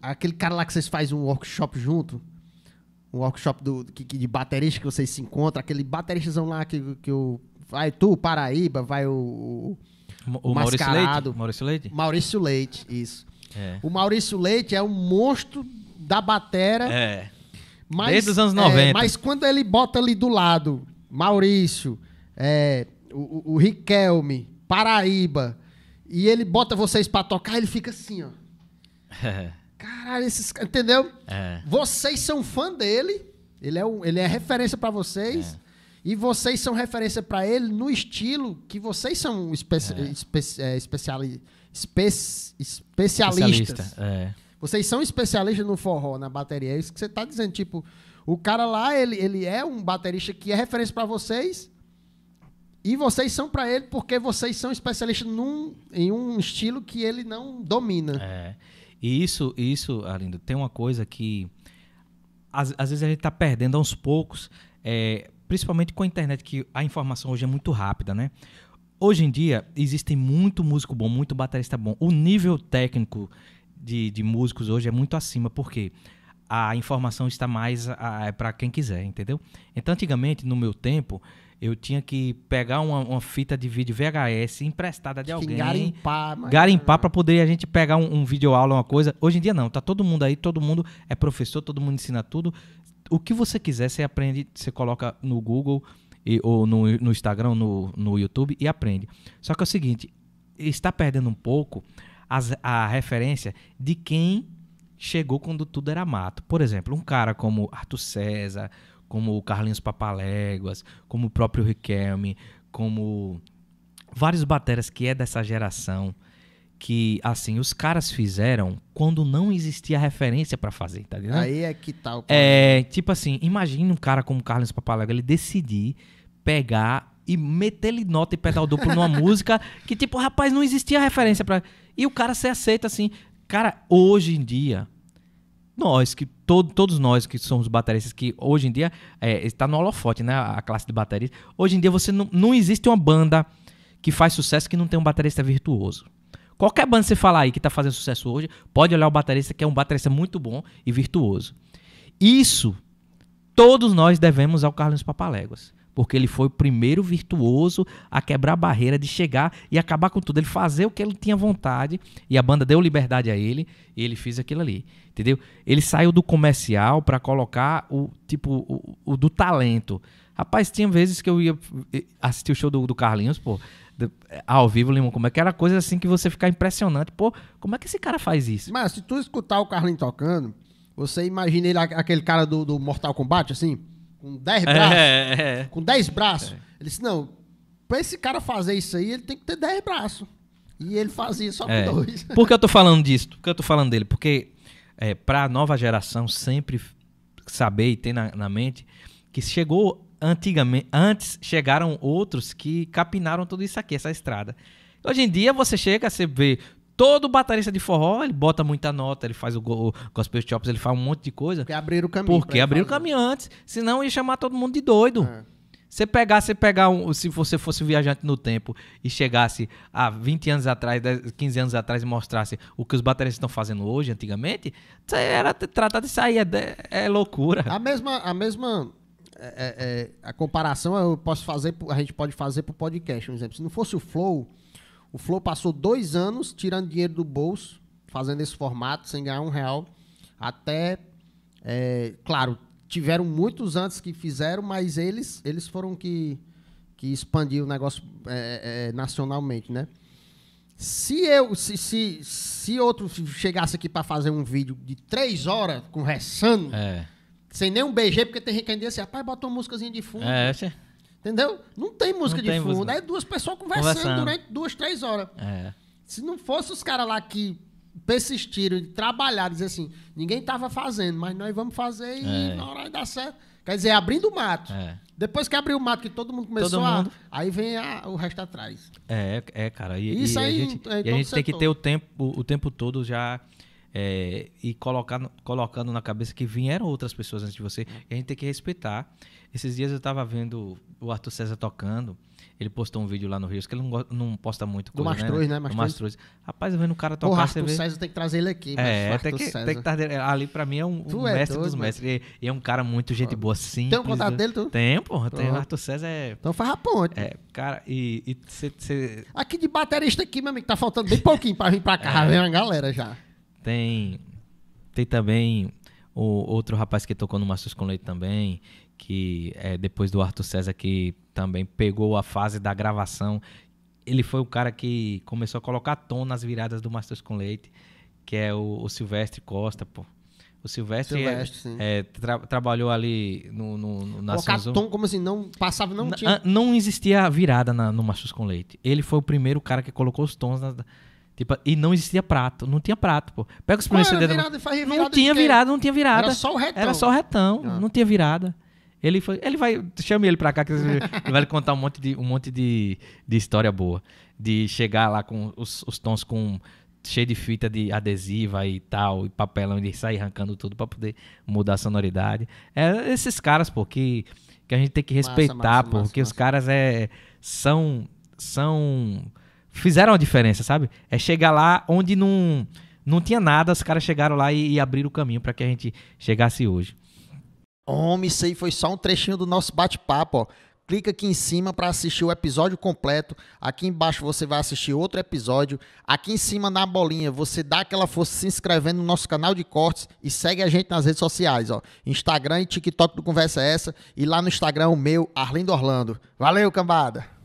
Aquele cara lá que vocês fazem um workshop junto. Um workshop do, que, que de baterista que vocês se encontram. Aquele bateristazão lá que, que o. Vai tu, Paraíba, vai o. O, o mascarado. Maurício Leite? Maurício Leite, isso. É. O Maurício Leite é um monstro da batera. É. Mas, Desde os anos 90. É, mas quando ele bota ali do lado Maurício, é, o, o Riquelme, Paraíba, e ele bota vocês para tocar, ele fica assim, ó. Caralho, esses. Entendeu? É. Vocês são fã dele. Ele é, um, ele é referência para vocês. É. E vocês são referência para ele no estilo que vocês são espe é. espe é, especiali espe especialistas. Especialista, é. Vocês são especialistas no forró, na bateria. É isso que você tá dizendo. Tipo, o cara lá, ele, ele é um baterista que é referência para vocês. E vocês são para ele porque vocês são especialistas num, em um estilo que ele não domina. É. E isso, isso, Arlindo, tem uma coisa que às, às vezes a gente está perdendo aos poucos, é, principalmente com a internet, que a informação hoje é muito rápida, né? Hoje em dia, existem muito músico bom, muito baterista bom. O nível técnico de, de músicos hoje é muito acima, Por quê? a informação está mais é para quem quiser, entendeu? Então, antigamente, no meu tempo, eu tinha que pegar uma, uma fita de vídeo VHS emprestada de alguém. Garimpar, mas... Garimpar para poder a gente pegar um, um vídeo aula, uma coisa. Hoje em dia não, tá todo mundo aí, todo mundo é professor, todo mundo ensina tudo. O que você quiser, você aprende, você coloca no Google e, ou no, no Instagram, no, no YouTube e aprende. Só que é o seguinte, está perdendo um pouco as, a referência de quem chegou quando tudo era mato. Por exemplo, um cara como Arthur César, como o Carlinhos Papaléguas, como o próprio Riquelme, como vários bateras que é dessa geração que assim os caras fizeram quando não existia referência para fazer, tá ligado? Aí é que tal. Tá é, tipo assim, imagina um cara como Carlinhos Papaléguas, ele decidir pegar e meter ele nota e pedal duplo numa música que tipo, rapaz, não existia referência para. E o cara se aceita assim, Cara, hoje em dia, nós que todo, todos nós que somos bateristas que hoje em dia é, está no holofote, né, a classe de bateristas. Hoje em dia você não, não existe uma banda que faz sucesso que não tem um baterista virtuoso. Qualquer banda que você falar aí que está fazendo sucesso hoje, pode olhar o baterista que é um baterista muito bom e virtuoso. Isso todos nós devemos ao Carlos Papaléguas porque ele foi o primeiro virtuoso a quebrar a barreira de chegar e acabar com tudo, ele fazer o que ele tinha vontade e a banda deu liberdade a ele e ele fez aquilo ali, entendeu? Ele saiu do comercial para colocar o tipo o, o, do talento. Rapaz, tinha vezes que eu ia eh, assistir o show do, do Carlinhos, pô, eh, ao vivo, Limão, como é que era coisa assim que você ficar impressionante, pô, como é que esse cara faz isso? Mas se tu escutar o Carlinhos tocando, você imagina ele aquele cara do, do Mortal Kombat, assim? com 10 é, braços. É, é. Com 10 braços. É. Ele disse, não, pra esse cara fazer isso aí, ele tem que ter 10 braços. E ele fazia só com é. dois. Por que eu tô falando disso? Por que eu tô falando dele? Porque é, para a nova geração sempre saber e ter na, na mente que chegou antigamente, antes chegaram outros que capinaram tudo isso aqui, essa estrada. Hoje em dia você chega, você vê Todo baterista de forró, ele bota muita nota, ele faz o, go, o gospel chops, ele faz um monte de coisa. Porque abriram o caminho. Porque abriram o caminho antes, senão ia chamar todo mundo de doido. É. Você pegar, você pegar um, se você fosse viajante no tempo e chegasse há 20 anos atrás, 15 anos atrás e mostrasse o que os bateristas estão fazendo hoje, antigamente, era tratado é, de sair, é, é loucura. A mesma, a mesma é, é, é a comparação eu posso fazer, a gente pode fazer pro podcast, um exemplo. Se não fosse o Flow, o Flow passou dois anos tirando dinheiro do bolso, fazendo esse formato, sem ganhar um real. Até, é, claro, tiveram muitos antes que fizeram, mas eles, eles foram que, que expandiram o negócio é, é, nacionalmente, né? Se eu, se, se, se outro chegasse aqui para fazer um vídeo de três horas conversando, é. sem nem um BG, porque tem gente que ainda assim, rapaz, bota uma músicazinha de fundo. É, é. Entendeu? Não tem música não de tem fundo. Música. É duas pessoas conversando, conversando, durante duas, três horas. É. Se não fosse os caras lá que persistiram, trabalharam, dizer assim, ninguém tava fazendo, mas nós vamos fazer e é. na hora vai dar certo. Quer dizer, abrindo o mato. É. Depois que abriu o mato, que todo mundo começou todo mundo. a. Aí vem a, o resto atrás. É, é, cara. E, Isso e aí. A gente, é, e a então, gente tem que ter o tempo, o tempo todo já é, e colocar, colocando na cabeça que vieram outras pessoas antes de você. E a gente tem que respeitar. Esses dias eu estava vendo o Arthur César tocando. Ele postou um vídeo lá no Rio, que ele não, não posta muito coisa, Do né, Mastruz, né? né? Mastruz. Mastruz. Rapaz, vendo o cara tocar, Porra, Arthur vê... César tem que trazer ele aqui. É, tem que, tem que trazer... Ali pra mim é um, um é mestre dos mestres. E, e, é um cara muito gente boa, simples. Tem um contato né? dele, tu? Tem, porra. Tem. O Arthur César é... Então faz a ponte. É, cara, e... e cê, cê... Aqui de baterista aqui, meu amigo, tá faltando bem pouquinho pra vir pra cá. É. Vem uma galera já. Tem, tem também o outro rapaz que tocou no Mastros com Leite também, que é, depois do Arthur César, que também pegou a fase da gravação. Ele foi o cara que começou a colocar tom nas viradas do Mastros com Leite, que é o, o Silvestre Costa, pô. O Silvestre, é, Silvestre é, é, tra trabalhou ali no, no, no na Colocar tom, como assim, não passava, não N tinha... Ah, não existia virada na, no Machos com Leite. Ele foi o primeiro cara que colocou os tons nas... Tipo, e não existia prato, não tinha prato, pô. Pega os primeiros CDs. Virada, não, virada não tinha virada, não tinha virada. Era só o retão. Era só o retão, ah. não tinha virada. Ele foi, ele vai, chame ele pra cá que ele vai contar um monte de um monte de, de história boa, de chegar lá com os, os tons com cheio de fita de adesiva e tal, e papelão, e sair arrancando tudo para poder mudar a sonoridade. É esses caras, pô, que, que a gente tem que respeitar, massa, massa, porque massa, os caras é são são fizeram a diferença, sabe? É chegar lá onde não, não tinha nada, os caras chegaram lá e, e abriram o caminho para que a gente chegasse hoje. Homem, isso aí foi só um trechinho do nosso bate-papo, ó. Clica aqui em cima para assistir o episódio completo. Aqui embaixo você vai assistir outro episódio. Aqui em cima na bolinha você dá aquela força se inscrevendo no nosso canal de cortes e segue a gente nas redes sociais, ó. Instagram e TikTok do Conversa Essa e lá no Instagram o meu, Arlindo Orlando. Valeu, cambada!